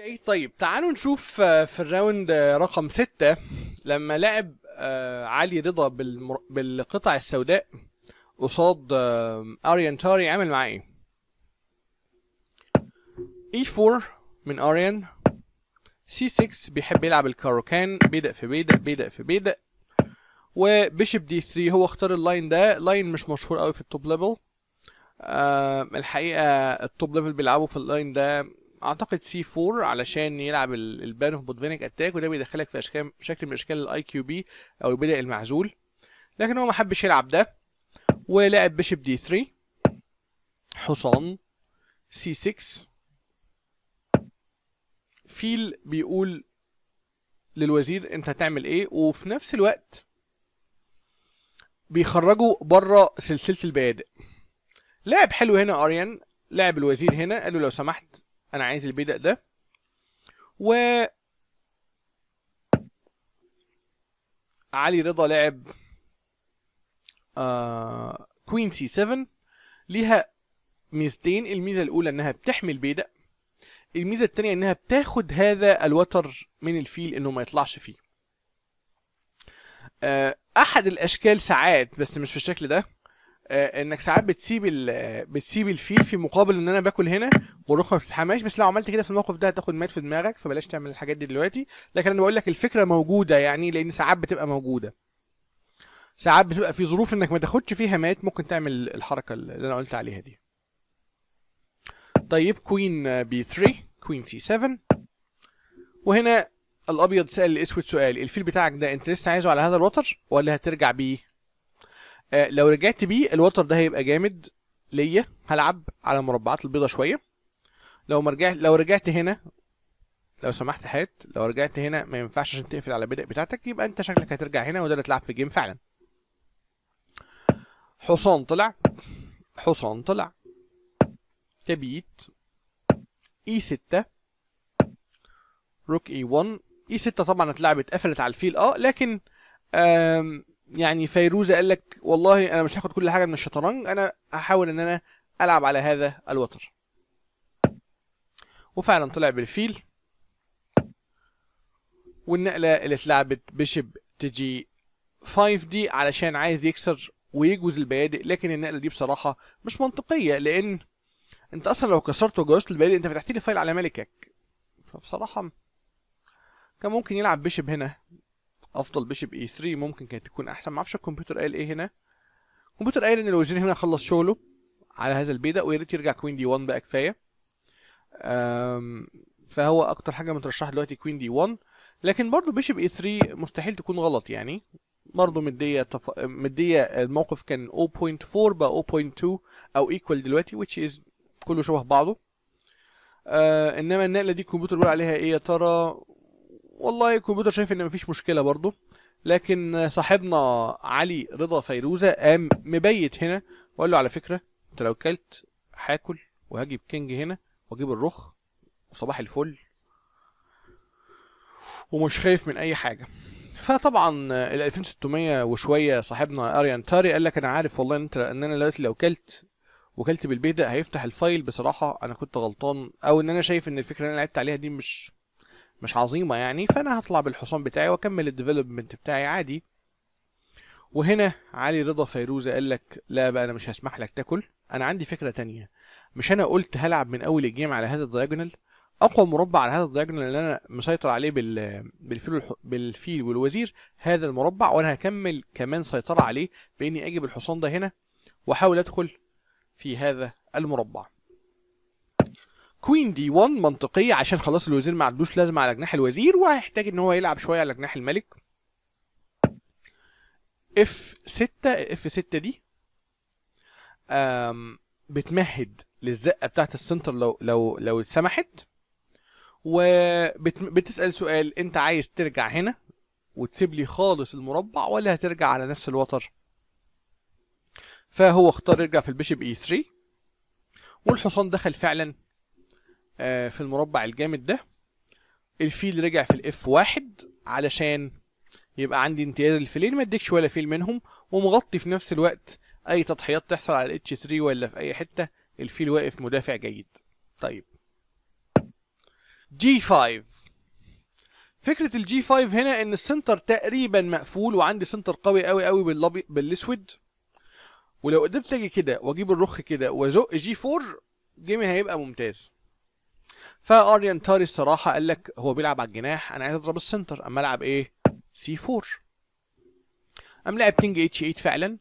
اوكي طيب تعالوا نشوف آه، في الراوند آه، رقم ستة لما لعب آه، علي رضا بالمر... بالقطع السوداء قصاد اريان تاري عمل معاه ايه اي e 4 من اريان سي 6 بيحب يلعب الكاروكان بيدق في بيدق بيدق في بيدق وبيشب دي 3 هو اختار اللاين ده لاين مش مشهور قوي في التوب ليفل أه الحقيقه التوب ليفل بيلعبوا في اللاين ده اعتقد سي 4 علشان يلعب البان اوف بودفينيك اتاك وده بيدخلك في اشكال شكل من اشكال الاي كيو بي او البدء المعزول لكن هو ما حبش يلعب ده ولعب بيشب دي 3 حصان سي 6 فيل بيقول للوزير انت هتعمل ايه وفي نفس الوقت بيخرجوا بره سلسله البيادق لعب حلو هنا اريان لعب الوزير هنا قال له لو سمحت انا عايز البيدق ده و علي رضا لعب كوين سي 7 ليها ميزتين الميزه الاولى انها بتحمي البيدق الميزه الثانيه انها بتاخد هذا الوتر من الفيل انه ما يطلعش فيه آه، احد الاشكال ساعات بس مش في الشكل ده آه، انك ساعات بتسيب بتسيب الفيل في مقابل ان انا باكل هنا والرخوه ما بتتحماش بس لو عملت كده في الموقف ده هتاخد مات في دماغك فبلاش تعمل الحاجات دي دلوقتي لكن انا بقول لك الفكره موجوده يعني لان ساعات بتبقى موجوده ساعات بتبقى في ظروف انك ما تاخدش فيها مات ممكن تعمل الحركه اللي انا قلت عليها دي طيب كوين بي 3 كوين سي 7 وهنا الابيض سال الاسود سؤال الفيل بتاعك ده انت لسه عايزه على هذا الوتر ولا هترجع بيه آه، لو رجعت بيه الوتر ده هيبقى جامد ليا هلعب على المربعات البيضة شوية لو مرجعت لو رجعت هنا لو سمحت حات لو رجعت هنا ما ينفعش عشان تقفل على بدء بتاعتك يبقى انت شكلك هترجع هنا وده اللي تلعب في الجيم فعلا حصان طلع حصان طلع تبيت اي 6 روك اي 1 اي 6 طبعا اتلعبت قفلت على الفيل اه لكن يعني فيروز قال لك والله انا مش هاخد كل حاجه من الشطرنج انا هحاول ان انا العب على هذا الوتر وفعلا طلع بالفيل والنقله اللي اتلعبت بشب تجي 5 دي علشان عايز يكسر ويجوز البيادق لكن النقله دي بصراحه مش منطقيه لان انت اصلا لو كسرت وجوزت البيادق انت فتحت لي فايل على ملكك فبصراحه كان ممكن يلعب بشب هنا افضل بيشب اي 3 ممكن كانت تكون احسن معرفش الكمبيوتر قال ايه هنا الكمبيوتر قال ان الوزير هنا خلص شغله على هذا البيدا ويا ريت يرجع كوين دي 1 بقى كفايه فهو اكتر حاجه مترشحه دلوقتي كوين دي 1 لكن برضه بيشب اي 3 مستحيل تكون غلط يعني برضه مديه تف... مديه الموقف كان 0.4 بقى 0.2 او ايكوال دلوقتي which is كله شبه بعضه آه انما النقله دي الكمبيوتر بيقول عليها ايه يا ترى والله الكمبيوتر شايف ان مفيش مشكله برضه لكن صاحبنا علي رضا فيروزه قام مبيت هنا وقال له على فكره انت لو اكلت هاكل وهجيب كينج هنا واجيب الرخ وصباح الفل ومش خايف من اي حاجه فطبعا ال 2600 وشويه صاحبنا اريان تاري قال لك انا عارف والله انت ان انا دلوقتي لو كلت وكلت ده هيفتح الفايل بصراحه انا كنت غلطان او ان انا شايف ان الفكره اللي انا لعبت عليها دي مش مش عظيمه يعني فانا هطلع بالحصان بتاعي واكمل الديفلوبمنت بتاعي عادي وهنا علي رضا فيروز قال لك لا بقى انا مش هسمح لك تاكل انا عندي فكره تانية مش انا قلت هلعب من اول الجيم على هذا الدياجونال اقوى مربع على هذا الدياجونال اللي انا مسيطر عليه بال... بالفيل بالفيل والوزير هذا المربع وانا هكمل كمان سيطره عليه باني اجيب الحصان ده هنا واحاول ادخل في هذا المربع كوين دي 1 منطقيه عشان خلاص الوزير ما عندوش لازمه على جناح الوزير وهيحتاج ان هو يلعب شويه على جناح الملك اف 6 اف 6 دي بتمهد للزقه بتاعه السنتر لو لو لو سمحت وبتسال سؤال انت عايز ترجع هنا وتسيب لي خالص المربع ولا هترجع على نفس الوتر فهو اختار يرجع في البيشب اي e 3 والحصان دخل فعلا آه، في المربع الجامد ده الفيل رجع في الاف واحد علشان يبقى عندي امتياز الفيلين ما اديكش ولا فيل منهم ومغطي في نفس الوقت اي تضحيات تحصل على الاتش 3 ولا في اي حته الفيل واقف مدافع جيد طيب جي 5 فكره الجي 5 هنا ان السنتر تقريبا مقفول وعندي سنتر قوي قوي قوي بالاسود ولو قدرت اجي كده واجيب الرخ كده وازق جي 4 جيمي هيبقى ممتاز فاريان تاري الصراحه قال لك هو بيلعب على الجناح انا عايز اضرب السنتر اما العب ايه سي 4 قام لعب كينج اتش 8 فعلا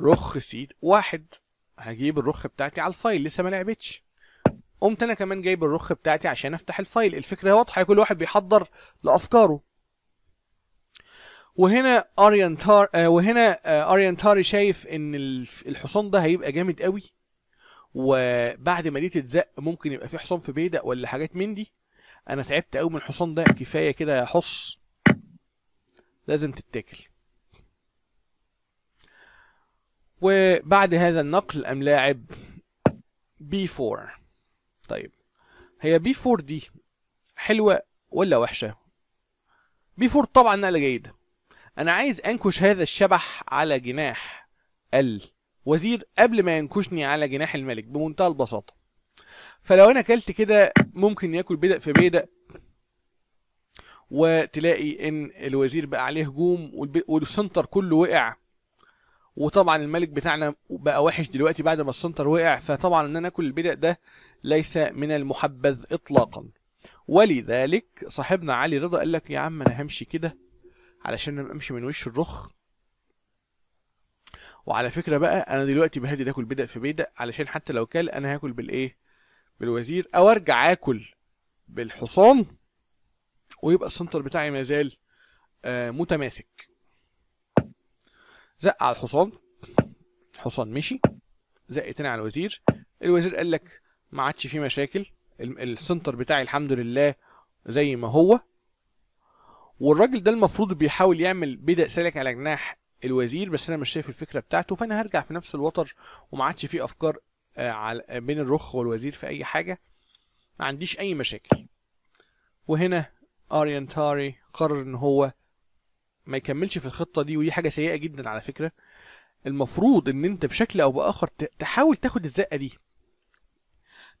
رخ سيد واحد هجيب الرخ بتاعتي على الفايل لسه ما لعبتش قمت انا كمان جايب الرخ بتاعتي عشان افتح الفايل الفكره واضحه كل واحد بيحضر لافكاره وهنا اريان تار آه، وهنا اريان آه، تاري شايف ان الحصان ده هيبقى جامد قوي وبعد ما دي تتزق ممكن يبقى في حصان في بيدق ولا حاجات من دي انا تعبت قوي من الحصان ده كفايه كده يا حص لازم تتاكل وبعد هذا النقل ام لاعب بي 4 طيب هي بي 4 دي حلوه ولا وحشه بي 4 طبعا نقله جيده انا عايز انكش هذا الشبح على جناح ال وزير قبل ما ينكشني على جناح الملك بمنتهى البساطة فلو انا اكلت كده ممكن ياكل بدأ في بدأ وتلاقي ان الوزير بقى عليه هجوم والسنتر كله وقع وطبعا الملك بتاعنا بقى وحش دلوقتي بعد ما السنتر وقع فطبعا ان انا اكل البدأ ده ليس من المحبذ اطلاقا ولذلك صاحبنا علي رضا قال لك يا عم انا همشي كده علشان امشي من وش الرخ وعلى فكره بقى انا دلوقتي بهدد اكل بدأ في بيدق علشان حتى لو كل انا هاكل بالايه بالوزير او ارجع اكل بالحصان ويبقى السنتر بتاعي ما زال آه متماسك زق على الحصان الحصان مشي زق تاني على الوزير الوزير قال لك ما عادش فيه مشاكل السنتر بتاعي الحمد لله زي ما هو والراجل ده المفروض بيحاول يعمل بدأ سالك على جناح الوزير بس انا مش شايف الفكره بتاعته فانا هرجع في نفس الوتر وما عادش في افكار آه، على آه، بين الرخ والوزير في اي حاجه ما عنديش اي مشاكل وهنا اريانتاري تاري قرر ان هو ما يكملش في الخطه دي ودي حاجه سيئه جدا على فكره المفروض ان انت بشكل او باخر تحاول تاخد الزقه دي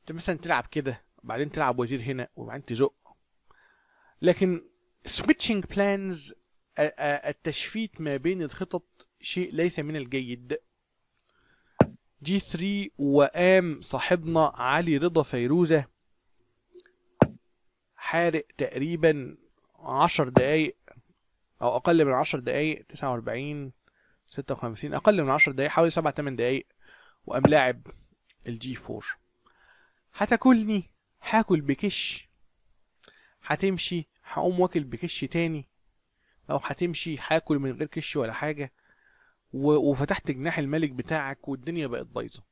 انت مثلا تلعب كده وبعدين تلعب وزير هنا وبعدين تزق لكن سويتشنج بلانز التشفيت ما بين الخطط شيء ليس من الجيد جي 3 وقام صاحبنا علي رضا فيروزة حارق تقريبا عشر دقايق أو أقل من عشر دقايق تسعة وأربعين ستة وخمسين أقل من عشر دقايق حوالي سبعة تمن دقايق وقام لاعب الجي 4 هتاكلني هاكل بكش هتمشي هقوم واكل بكش تاني او هتمشي هاكل من غير كش ولا حاجه وفتحت جناح الملك بتاعك والدنيا بقت بايظه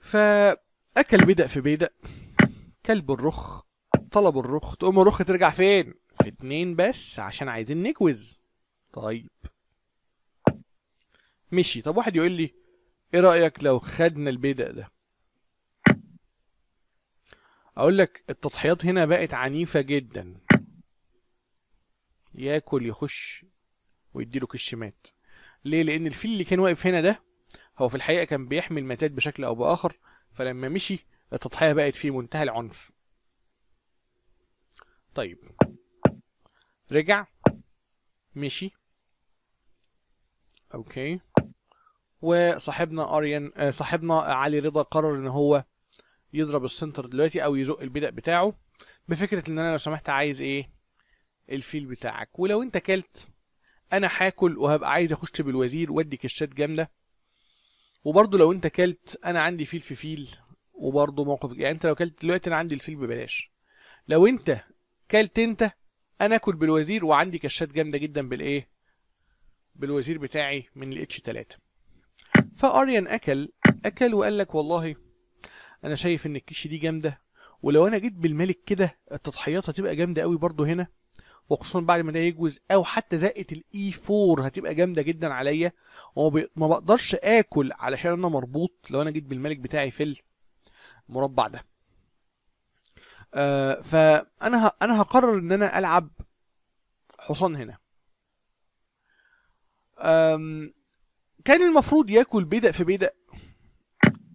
فاكل بدأ في بيدق كلب الرخ طلب الرخ تقوم الرخ ترجع فين في اتنين بس عشان عايزين نجوز طيب مشي طب واحد يقول لي ايه رأيك لو خدنا البيدق ده اقول لك التضحيات هنا بقت عنيفه جدا ياكل يخش ويديله كشمات ليه لان الفيل اللي كان واقف هنا ده هو في الحقيقه كان بيحمي المتات بشكل او باخر فلما مشي التضحيه بقت في منتهى العنف طيب رجع مشي اوكي وصاحبنا اريان آه، صاحبنا علي رضا قرر ان هو يضرب السنتر دلوقتي او يزق البدأ بتاعه بفكره ان انا لو سمحت عايز ايه الفيل بتاعك ولو انت كلت انا هاكل وهبقى عايز اخش بالوزير وادي كشات جامده وبرضه لو انت كلت انا عندي فيل في فيل وبرضه موقف يعني انت لو كلت دلوقتي انا عندي الفيل ببلاش لو انت كلت انت انا اكل بالوزير وعندي كشات جامده جدا بالايه بالوزير بتاعي من الاتش 3 فاريان اكل اكل وقال لك والله انا شايف ان الكيش دي جامده ولو انا جيت بالملك كده التضحيات هتبقى جامده قوي برضو هنا وخصوصا بعد ما ده يجوز او حتى زقه الاي 4 هتبقى جامده جدا عليا وما بقدرش اكل علشان انا مربوط لو انا جيت بالملك بتاعي في المربع ده آه فانا انا هقرر ان انا العب حصان هنا كان المفروض ياكل بيدق في بيدق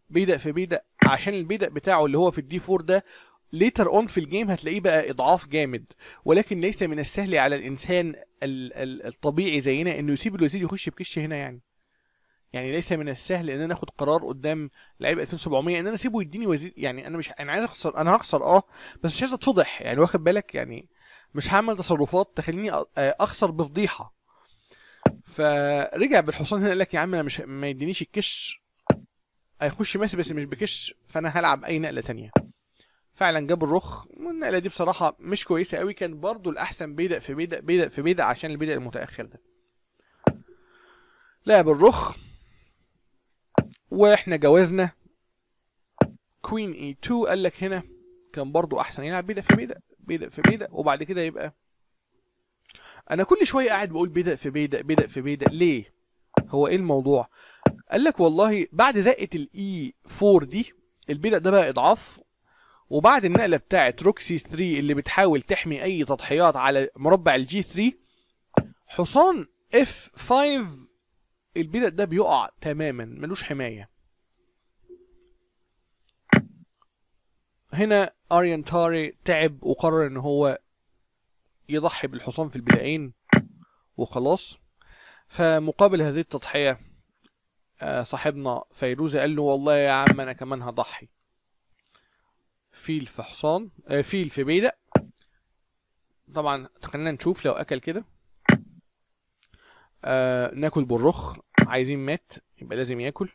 بيدق في بيدق عشان البيدق بتاعه اللي هو في الدي 4 ده ليتر اون في الجيم هتلاقيه بقى اضعاف جامد ولكن ليس من السهل على الانسان الطبيعي زينا انه يسيب الوزير يخش بكش هنا يعني يعني ليس من السهل ان انا اخد قرار قدام لعيب 2700 ان انا اسيبه يديني وزير يعني انا مش انا عايز اخسر انا هخسر اه بس مش عايز اتفضح يعني واخد بالك يعني مش هعمل تصرفات تخليني آه، اخسر بفضيحه فرجع بالحصان هنا قال لك يا عم انا مش ما يدينيش الكش هيخش ماسي بس مش بكش فانا هلعب اي نقله تانية فعلا جاب الرخ والنقله دي بصراحه مش كويسه قوي كان برضو الاحسن بيدا في بيدا بيدا في بيدا عشان البيدا المتاخر ده لعب الرخ واحنا جوزنا كوين اي 2 قال لك هنا كان برضو احسن يلعب بيدا في بيدا بيدا في بيدا وبعد كده يبقى انا كل شويه قاعد بقول بيدا في بيدا بيدا في بيدا ليه هو ايه الموضوع قال لك والله بعد زقه الاي 4 دي البدء ده بقى اضعاف وبعد النقله بتاعه روكسي 3 اللي بتحاول تحمي اي تضحيات على مربع الجي 3 حصان اف 5 البدء ده بيقع تماما ملوش حمايه هنا اريان تاري تعب وقرر ان هو يضحي بالحصان في البدائين وخلاص فمقابل هذه التضحيه آه، صاحبنا فيروز قال له والله يا عم انا كمان هضحي فيل في حصان آه، فيل في بيدق طبعا خلينا نشوف لو اكل كده آه ناكل بالرخ عايزين مات يبقى لازم ياكل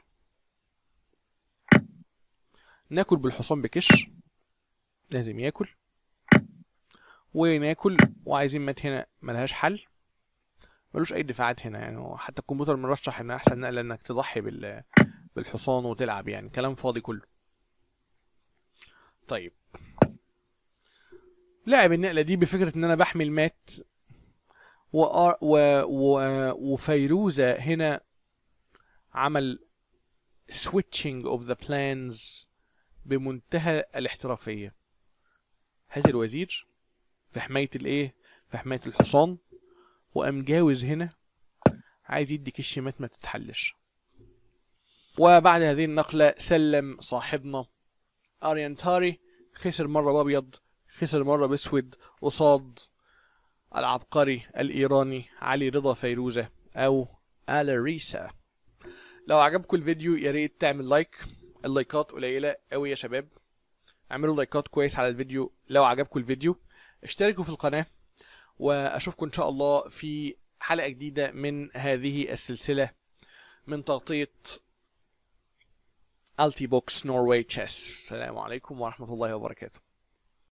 ناكل بالحصان بكش لازم ياكل وناكل وعايزين مات هنا ملهاش حل ملوش اي دفاعات هنا يعني حتى الكمبيوتر مرشح ان احسن نقله انك تضحي بال بالحصان وتلعب يعني كلام فاضي كله طيب لعب النقله دي بفكره ان انا بحمي المات و... و... و... وفيروزه هنا عمل switching of the plans بمنتهى الاحترافيه هات الوزير في حمايه الايه في حمايه الحصان وقام جاوز هنا عايز يدي كشمات ما تتحلش وبعد هذه النقلة سلم صاحبنا أرينتاري خسر مرة بأبيض خسر مرة بأسود قصاد العبقري الإيراني علي رضا فيروزة أو أليريسا لو عجبكم الفيديو يا ريت تعمل لايك اللايكات قليلة قوي يا شباب اعملوا لايكات كويس على الفيديو لو عجبكم الفيديو اشتركوا في القناة واشوفكم ان شاء الله في حلقه جديده من هذه السلسله من تغطيه التي بوكس نورواي تشيس السلام عليكم ورحمه الله وبركاته